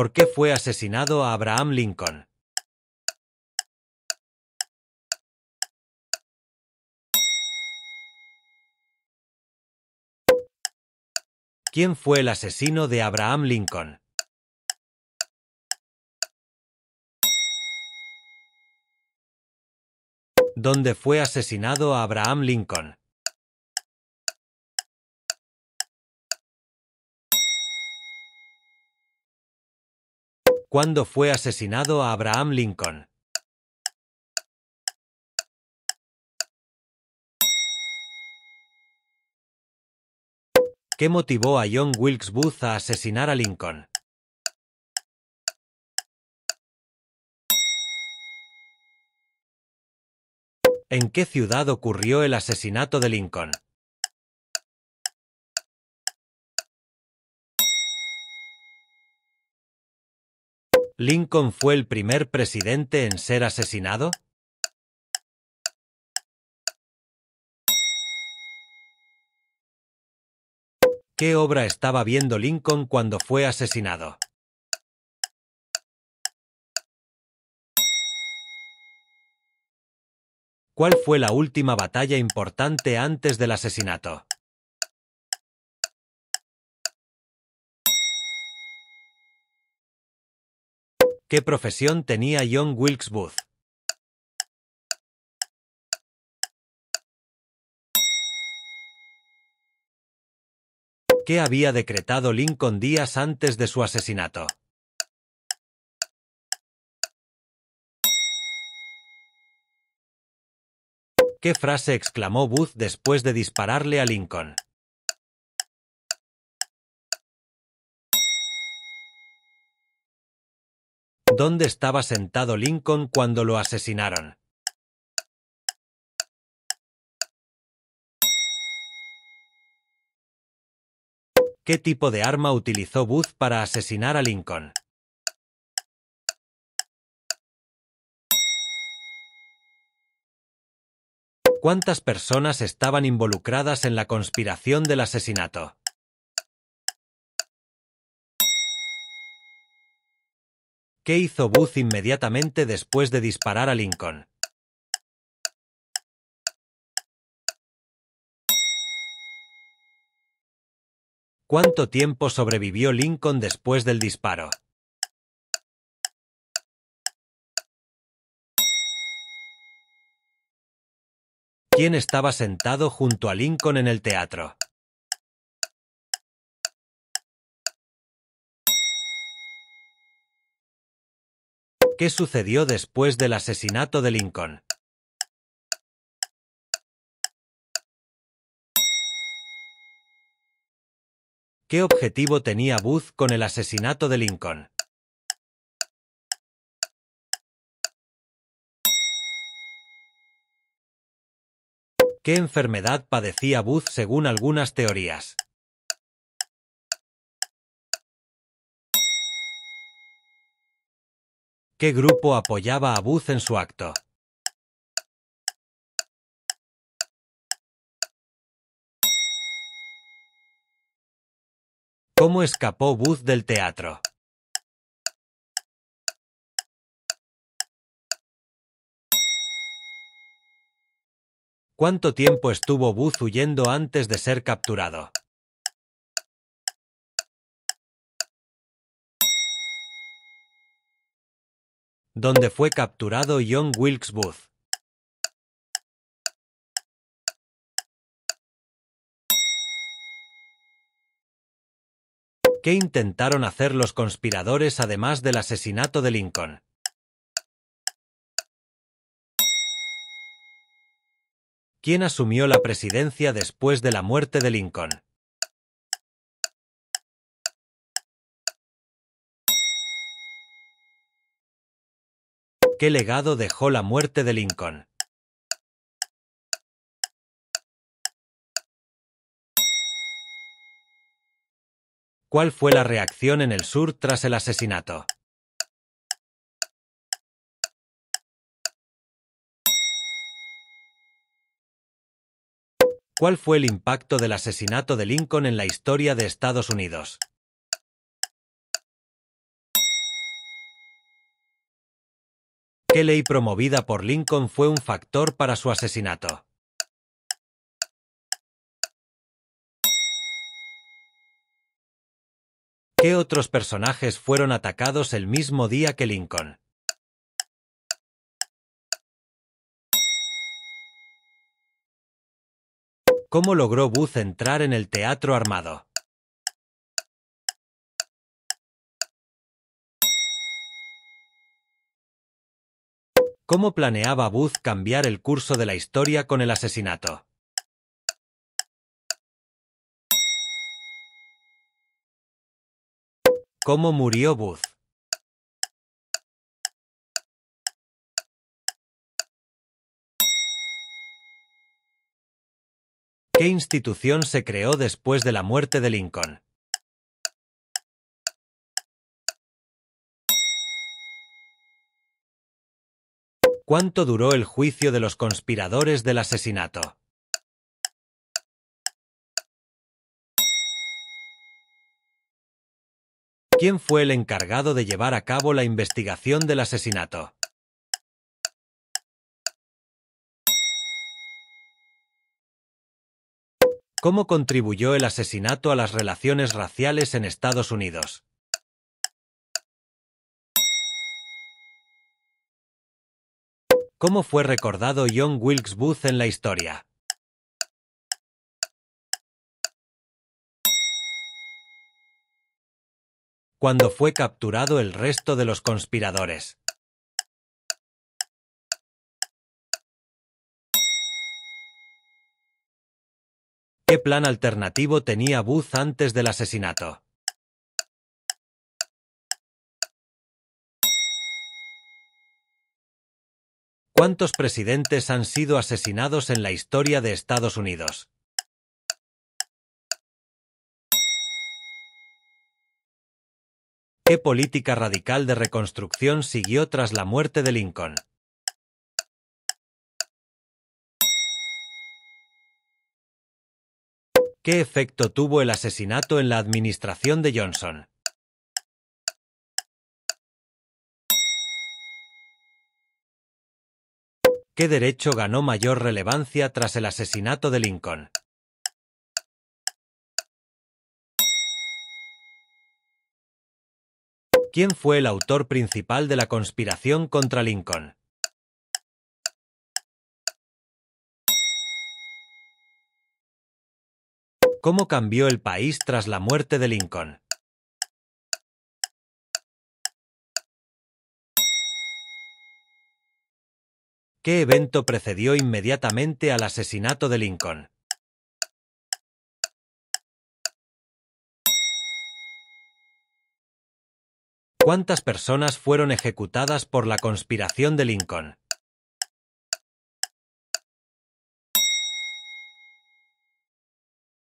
¿Por qué fue asesinado Abraham Lincoln? ¿Quién fue el asesino de Abraham Lincoln? ¿Dónde fue asesinado Abraham Lincoln? ¿Cuándo fue asesinado a Abraham Lincoln? ¿Qué motivó a John Wilkes Booth a asesinar a Lincoln? ¿En qué ciudad ocurrió el asesinato de Lincoln? ¿Lincoln fue el primer presidente en ser asesinado? ¿Qué obra estaba viendo Lincoln cuando fue asesinado? ¿Cuál fue la última batalla importante antes del asesinato? ¿Qué profesión tenía John Wilkes Booth? ¿Qué había decretado Lincoln días antes de su asesinato? ¿Qué frase exclamó Booth después de dispararle a Lincoln? dónde estaba sentado Lincoln cuando lo asesinaron. ¿Qué tipo de arma utilizó Booth para asesinar a Lincoln? ¿Cuántas personas estaban involucradas en la conspiración del asesinato? ¿Qué hizo Booth inmediatamente después de disparar a Lincoln? ¿Cuánto tiempo sobrevivió Lincoln después del disparo? ¿Quién estaba sentado junto a Lincoln en el teatro? ¿Qué sucedió después del asesinato de Lincoln? ¿Qué objetivo tenía Booth con el asesinato de Lincoln? ¿Qué enfermedad padecía Booth según algunas teorías? ¿Qué grupo apoyaba a Booth en su acto? ¿Cómo escapó Booth del teatro? ¿Cuánto tiempo estuvo Booth huyendo antes de ser capturado? donde fue capturado John Wilkes Booth. ¿Qué intentaron hacer los conspiradores además del asesinato de Lincoln? ¿Quién asumió la presidencia después de la muerte de Lincoln? ¿Qué legado dejó la muerte de Lincoln? ¿Cuál fue la reacción en el sur tras el asesinato? ¿Cuál fue el impacto del asesinato de Lincoln en la historia de Estados Unidos? ley promovida por Lincoln fue un factor para su asesinato. ¿Qué otros personajes fueron atacados el mismo día que Lincoln? ¿Cómo logró Booth entrar en el teatro armado? cómo planeaba Booth cambiar el curso de la historia con el asesinato. ¿Cómo murió Booth? ¿Qué institución se creó después de la muerte de Lincoln? ¿Cuánto duró el juicio de los conspiradores del asesinato? ¿Quién fue el encargado de llevar a cabo la investigación del asesinato? ¿Cómo contribuyó el asesinato a las relaciones raciales en Estados Unidos? ¿Cómo fue recordado John Wilkes Booth en la historia? Cuando fue capturado el resto de los conspiradores. ¿Qué plan alternativo tenía Booth antes del asesinato? ¿Cuántos presidentes han sido asesinados en la historia de Estados Unidos? ¿Qué política radical de reconstrucción siguió tras la muerte de Lincoln? ¿Qué efecto tuvo el asesinato en la administración de Johnson? ¿Qué derecho ganó mayor relevancia tras el asesinato de Lincoln? ¿Quién fue el autor principal de la conspiración contra Lincoln? ¿Cómo cambió el país tras la muerte de Lincoln? ¿Qué evento precedió inmediatamente al asesinato de Lincoln? ¿Cuántas personas fueron ejecutadas por la conspiración de Lincoln?